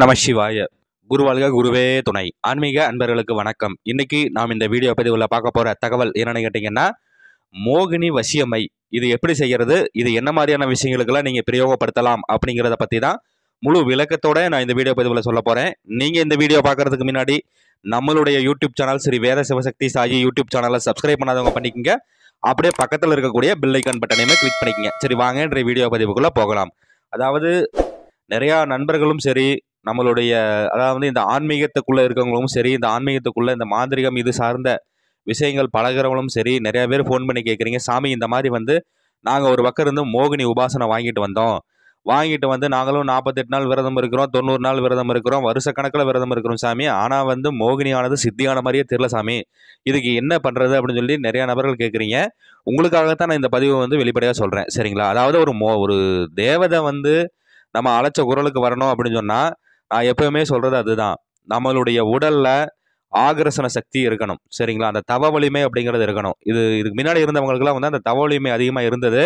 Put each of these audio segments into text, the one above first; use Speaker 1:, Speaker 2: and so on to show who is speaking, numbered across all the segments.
Speaker 1: நம சிவாய குருவாழ்க குருவே துணை ஆன்மீக அன்பர்களுக்கு வணக்கம் இன்னைக்கு நாம் இந்த வீடியோ பதிவில் பார்க்க போகிற தகவல் என்னென்னு கேட்டிங்கன்னா மோகினி வசியமை இது எப்படி செய்கிறது இது என்ன மாதிரியான விஷயங்களுக்கெல்லாம் நீங்கள் பிரயோகப்படுத்தலாம் அப்படிங்கிறத பற்றி தான் முழு விளக்கத்தோட நான் இந்த வீடியோ பதிவில் சொல்ல போகிறேன் நீங்கள் இந்த வீடியோ பார்க்கறதுக்கு முன்னாடி நம்மளுடைய YouTube channel Shri Veda Sivasakthi Sai YouTube சேனலை சப்ஸ்கிரைப் பண்ணாதவங்க பண்ணிக்கோங்க அப்படியே பக்கத்தில் இருக்கக்கூடிய பில் ஐக்கான் பட்டனையுமே கிளிக் பண்ணிக்கங்க சரி வாங்கன்ற வீடியோ பதிவுக்குள்ள போகலாம் அதாவது நிறையா நண்பர்களும் சரி நம்மளுடைய அதாவது இந்த ஆன்மீகத்துக்குள்ளே இருக்கிறவங்களும் சரி இந்த ஆன்மீகத்துக்குள்ளே இந்த மாந்திரிகம் இது சார்ந்த விஷயங்கள் பழகிறவங்களும் சரி நிறையா பேர் ஃபோன் பண்ணி கேட்குறீங்க சாமி இந்த மாதிரி வந்து நாங்கள் ஒரு பக்கம் இருந்து மோகினி உபாசனை வாங்கிட்டு வந்தோம் வாங்கிட்டு வந்து நாங்களும் நாற்பத்தெட்டு நாள் விரதம் இருக்கிறோம் தொண்ணூறு நாள் விரதம் இருக்கிறோம் வருஷ கணக்கில் விரதம் இருக்கிறோம் சாமி ஆனால் வந்து மோகினியானது சித்தியான மாதிரியே தெரில சாமி இதுக்கு என்ன பண்ணுறது அப்படின்னு சொல்லி நிறையா நபர்கள் கேட்குறீங்க உங்களுக்காகத்தான் நான் இந்த பதிவை வந்து வெளிப்படையாக சொல்கிறேன் சரிங்களா அதாவது ஒரு மோ ஒரு தேவதை வந்து நம்ம அழைச்ச குரலுக்கு வரணும் அப்படின்னு சொன்னால் நான் எப்பவுமே சொல்கிறது அதுதான் நம்மளுடைய உடலில் ஆகர்ஷண சக்தி இருக்கணும் சரிங்களா அந்த தவ வலிமை அப்படிங்கிறது இருக்கணும் இது இதுக்கு முன்னாடி இருந்தவங்களுக்குலாம் வந்து அந்த தவ வலிமை அதிகமாக இருந்தது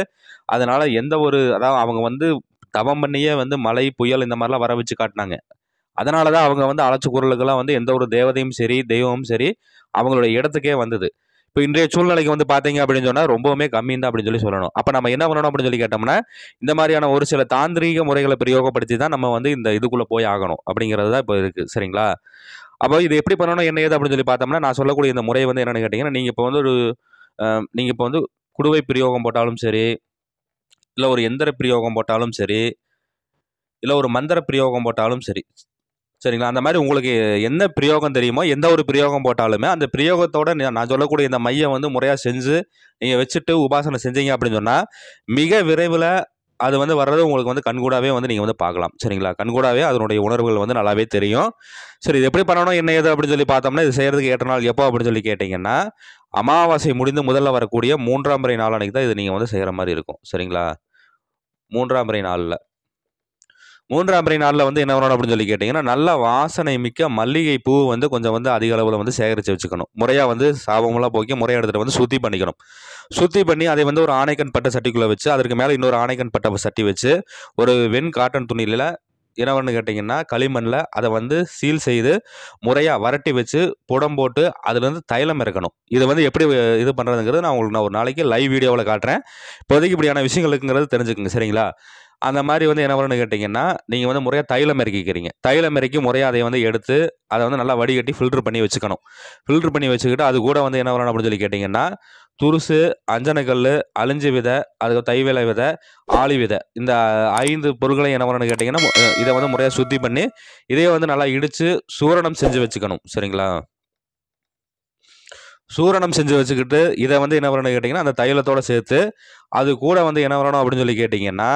Speaker 1: அதனால் எந்த ஒரு அதாவது அவங்க வந்து தவம் பண்ணியே வந்து மழை புயல் இந்த மாதிரிலாம் வர வச்சு காட்டினாங்க அதனால தான் அவங்க வந்து அழைச்சி குரலுக்கெல்லாம் வந்து எந்த ஒரு தேவதையும் சரி தெய்வமும் சரி அவங்களுடைய இடத்துக்கே வந்தது இப்போ இன்றைய சூழ்நிலைக்கு வந்து பார்த்தீங்க அப்படின்னு சொன்னால் ரொம்பவுமே கம்மி தான் அப்படின்னு சொல்லி சொல்லணும் அப்போ நம்ம என்ன பண்ணணும் அப்படின்னு சொல்லி கேட்டோம்னா இந்த மாதிரியான ஒரு சில தாந்திரீக முறைகளை பிரயோகப்படுத்தி தான் நம்ம வந்து இந்த இதுக்குள்ளே போய் ஆகணும் அப்படிங்கிறது தான் இப்போ இருக்குது சரிங்களா அப்போ இது எப்படி பண்ணணும் என்ன ஏது அப்படின்னு சொல்லி பார்த்தோம்னா நான் சொல்லக்கூடிய இந்த முறை வந்து என்னென்னு கேட்டிங்கன்னா நீங்கள் இப்போ வந்து ஒரு நீங்கள் இப்போ வந்து குடுவை பிரயோகம் போட்டாலும் சரி இல்லை ஒரு எந்திர பிரயோகம் போட்டாலும் சரி இல்லை ஒரு மந்திர பிரயோகம் போட்டாலும் சரி சரிங்களா அந்த மாதிரி உங்களுக்கு என்ன பிரயோகம் தெரியுமோ எந்த ஒரு பிரயோகம் போட்டாலுமே அந்த பிரயோகத்தோட நான் சொல்லக்கூடிய இந்த மையம் வந்து முறையாக செஞ்சு நீங்கள் வச்சுட்டு உபாசனை செஞ்சீங்க அப்படின்னு சொன்னால் மிக விரைவில் அது வந்து வர்றது உங்களுக்கு வந்து கண்கூடாவே வந்து நீங்கள் வந்து பார்க்கலாம் சரிங்களா கண்கூடாவே அதனுடைய உணர்வுகள் வந்து நல்லாவே தெரியும் சரி இது எப்படி பண்ணணும் என்ன ஏது அப்படின்னு சொல்லி பார்த்தோம்னா இது செய்கிறதுக்கு ஏற்ற நாள் எப்போ அப்படின்னு சொல்லி கேட்டிங்கன்னா அமாவாசை முடிந்து முதல்ல வரக்கூடிய மூன்றாம் முறை நாள் அன்றைக்கி தான் இது நீங்கள் வந்து செய்கிற மாதிரி இருக்கும் சரிங்களா மூன்றாம் முறை நாளில் மூன்றாம் பிறை நாளில் வந்து என்ன பண்ணணும் அப்படின்னு சொல்லி கேட்டிங்கன்னா நல்ல வாசனை மிக்க மல்லிகை பூ வந்து கொஞ்சம் வந்து அதிக அளவில் வந்து சேகரித்து வச்சுக்கணும் முறையாக வந்து சாபமெல்லாம் போக்கி முறையாக எடுத்துகிட்டு வந்து சுத்தி பண்ணிக்கணும் சுத்தி பண்ணி அதை வந்து ஒரு ஆணைக்கன் பட்டை சட்டிக்குள்ளே வச்சு அதற்கு மேலே இன்னொரு ஆணைக்கன் பட்டை சட்டி வச்சு ஒரு வெண் காட்டன் துணியில் என்னவென்னு கேட்டிங்கன்னா களிமண்ணில் அதை வந்து சீல் செய்து முறையாக வரட்டி வச்சு புடம் போட்டு அதுலேருந்து தைலம் இறக்கணும் இதை வந்து எப்படி இது பண்ணுறதுங்கிறது நான் உங்களுக்கு நான் ஒரு நாளைக்கு லைவ் வீடியோவில் காட்டுறேன் இப்போதைக்கு இப்படியான விஷயங்களுக்குங்கிறது தெரிஞ்சுக்கோங்க சரிங்களா அந்த மாதிரி வந்து என்ன வரும்னு கேட்டிங்கன்னா நீங்கள் வந்து முறையாக தைலம் இறக்கிக்கிறீங்க தைலம் இறக்கி முறையாக அதை வந்து எடுத்து அதை வந்து நல்லா வடிகட்டி ஃபில்ட்ரு பண்ணி வச்சுக்கணும் ஃபில்ட்ரு பண்ணி வச்சுக்கிட்டு அது கூட வந்து என்ன வரணும் அப்படின்னு சொல்லி கேட்டிங்கன்னா துருசு அஞ்சனக்கல் அழிஞ்சு விதை அதுக்கு தைவேலை விதை ஆளி விதை இந்த ஐந்து பொருட்களை என்ன வரணும்னு கேட்டிங்கன்னா இதை வந்து முறையாக சுத்தி பண்ணி இதையே வந்து நல்லா இடித்து சூரணம் செஞ்சு வச்சுக்கணும் சரிங்களா சூரணம் செஞ்சு வச்சுக்கிட்டு இதை வந்து என்ன வரணும்னு கேட்டிங்கன்னா அந்த தைலத்தோடு சேர்த்து அது கூட வந்து என்ன வரணும் அப்படின்னு சொல்லி கேட்டிங்கன்னா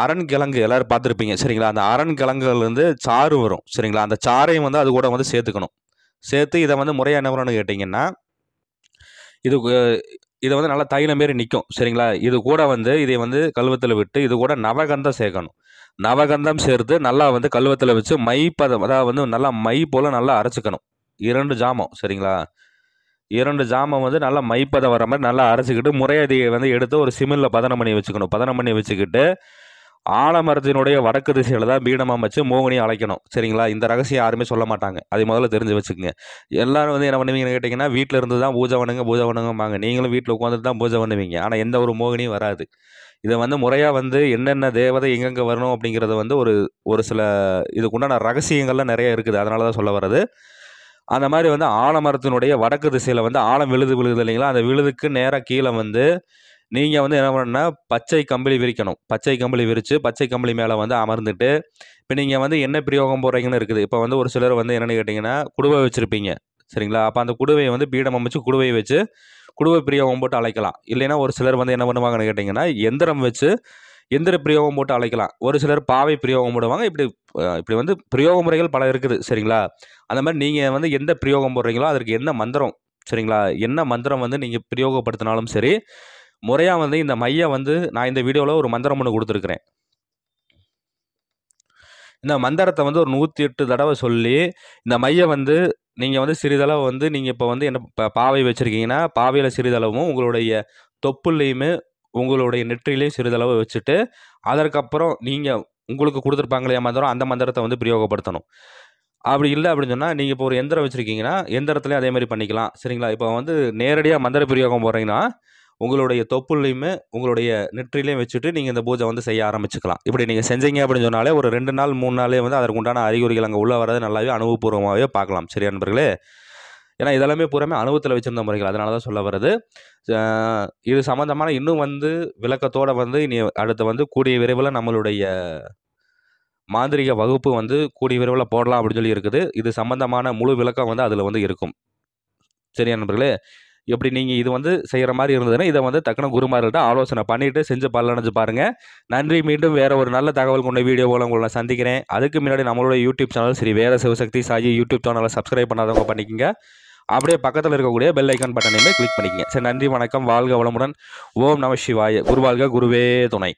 Speaker 1: அரண் கிழங்கு எல்லோரும் பார்த்துருப்பீங்க சரிங்களா அந்த அரண் கிழங்குலேருந்து சாறு வரும் சரிங்களா அந்த சாறையும் வந்து அது கூட வந்து சேர்த்துக்கணும் சேர்த்து இதை வந்து முறையாக என்ன பண்ணணும்னு கேட்டிங்கன்னா இது இதை வந்து நல்லா தைலம் மாரி நிற்கும் சரிங்களா இது கூட வந்து இதை வந்து கல்வத்தில் விட்டு இது கூட நவகந்தம் சேர்க்கணும் நவகந்தம் சேர்த்து நல்லா வந்து கல்வத்தில் வச்சு மை பதம் அதாவது வந்து நல்லா மை போல் நல்லா அரைச்சிக்கணும் இரண்டு ஜாமம் சரிங்களா இரண்டு ஜாமம் வந்து நல்லா மைப்பதம் வர மாதிரி நல்லா அரைச்சிக்கிட்டு முறையாக இதை வந்து எடுத்து ஒரு சிமிலில் பதனம் பண்ணி வச்சுக்கணும் பதனம் பண்ணி வச்சுக்கிட்டு ஆலமரத்தினுடைய வடக்கு திசையில் தான் பீடம் அமைச்சு மோகினியை அழைக்கணும் சரிங்களா இந்த ரகசியம் யாருமே சொல்ல மாட்டாங்க அதை முதல்ல தெரிஞ்சு வச்சுக்கோங்க எல்லாரும் வந்து என்ன பண்ணுவீங்கன்னு கேட்டிங்கன்னா வீட்டில் இருந்து தான் பூஜை பண்ணுங்க பூஜை பண்ணுங்கம்பாங்க நீங்களும் வீட்டில் உட்காந்துட்டு தான் பூஜை பண்ணுவீங்க ஆனால் எந்த ஒரு மோகினியும் வராது இதை வந்து முறையாக வந்து என்னென்ன தேவதை எங்கெங்கே வரணும் அப்படிங்கிறத வந்து ஒரு ஒரு சில இதுக்குண்டான ரகசியங்கள்லாம் நிறைய இருக்குது அதனால தான் சொல்ல வர்றது அந்த மாதிரி வந்து ஆலமரத்தினுடைய வடக்கு திசையில் வந்து ஆழம் விழுது விழுது இல்லைங்களா அந்த விழுதுக்கு நேராக கீழே வந்து நீங்கள் வந்து என்ன பண்ணணும்னா பச்சை கம்பளி விரிக்கணும் பச்சை கம்பளி விரித்து பச்சை கம்பளி மேலே வந்து அமர்ந்துட்டு இப்போ நீங்கள் வந்து என்ன பிரயோகம் போடுறீங்கன்னு இருக்குது இப்போ வந்து ஒரு சிலர் வந்து என்னென்னு கேட்டிங்கன்னா குடுவை வச்சுருப்பீங்க சரிங்களா அப்போ அந்த குடுவையை வந்து பீடம் அமைச்சு குடுவையை வச்சு குடுவை பிரயோகம் போட்டு அழைக்கலாம் இல்லைன்னா ஒரு சிலர் வந்து என்ன பண்ணுவாங்கன்னு கேட்டிங்கன்னா எந்திரம் வச்சு எந்திர பிரயோகம் போட்டு அழைக்கலாம் ஒரு சிலர் பாவை பிரயோகம் போடுவாங்க இப்படி இப்படி வந்து பிரயோக முறைகள் பல இருக்குது சரிங்களா அந்த மாதிரி நீங்கள் வந்து எந்த பிரயோகம் போடுறீங்களோ அதற்கு என்ன மந்திரம் சரிங்களா என்ன மந்திரம் வந்து நீங்கள் பிரயோகப்படுத்தினாலும் சரி முறையாக வந்து இந்த மையை வந்து நான் இந்த வீடியோவில் ஒரு மந்திரம் ஒன்று கொடுத்துருக்குறேன் இந்த மந்திரத்தை வந்து ஒரு நூற்றி எட்டு தடவை சொல்லி இந்த மையை வந்து நீங்கள் வந்து சிறிதளவு வந்து நீங்கள் இப்போ வந்து என்ன பாவை வச்சுருக்கீங்கன்னா பாவையில் சிறிதளவும் உங்களுடைய தொப்புலேயுமே உங்களுடைய நெற்றிலையும் சிறிதளவு வச்சுட்டு அதற்கப்புறம் நீங்கள் உங்களுக்கு கொடுத்துருப்பாங்களே மந்திரம் அந்த மந்திரத்தை வந்து பிரயோகப்படுத்தணும் அப்படி இல்லை அப்படின்னு சொன்னால் நீங்கள் இப்போ ஒரு எந்திரம் வச்சுருக்கீங்கன்னா எந்திரத்துலேயும் அதே மாதிரி பண்ணிக்கலாம் சரிங்களா இப்போ வந்து நேரடியாக மந்திர பிரயோகம் போகிறீங்கன்னா உங்களுடைய தொப்புள்ளையுமே உங்களுடைய நெற்றிலையும் வச்சுட்டு நீங்கள் இந்த பூஜை வந்து செய்ய ஆரம்பிச்சுக்கலாம் இப்படி நீங்கள் செஞ்சீங்க அப்படின்னு சொன்னாலே ஒரு ரெண்டு நாள் மூணு நாளே வந்து அதற்குண்டான அறிகுறிகள் அங்கே உள்ளே வரது நல்லாவே அனுபவபூர்வமாகவே பார்க்கலாம் சரியா நண்பர்களே ஏன்னா இதெல்லாமே பூராமே அனுபவத்தில் வச்சுருந்த முறைகள் அதனால தான் சொல்ல வருது இது சம்மந்தமான இன்னும் வந்து விளக்கத்தோடு வந்து இனி அடுத்து வந்து கூடிய விரைவில் நம்மளுடைய மாந்திரிக வகுப்பு வந்து கூடிய விரைவில் போடலாம் அப்படின்னு சொல்லி இருக்குது இது சம்மந்தமான முழு விளக்கம் வந்து அதில் வந்து இருக்கும் சரியா நண்பர்களே எப்படி நீங்கள் இது வந்து செய்கிற மாதிரி இருந்ததுன்னா இதை வந்து தக்கன குருமார்கள்ட்ட ஆலோசனை பண்ணிவிட்டு செஞ்சு பலனடைஞ்சு பாருங்கள் நன்றி மீண்டும் வேறு ஒரு நல்ல தகவல் கொண்ட வீடியோவில் உங்களை நான் சந்திக்கிறேன் அதுக்கு முன்னாடி நம்மளோட யூடியூப் சேனல் சரி வேற சிவசக்தி சாயி யூடியூப் சேனலை சப்ஸ்கிரைப் பண்ணாதவங்க பண்ணிக்கோங்க அப்படியே பக்கத்தில் இருக்கக்கூடிய பெல் ஐக்கான் பட்டனையுமே கிளிக் பண்ணிக்கங்க சரி நன்றி வணக்கம் வாழ்க வளமுடன் ஓம் நம சிவாய குருவாழ்க குருவே துணை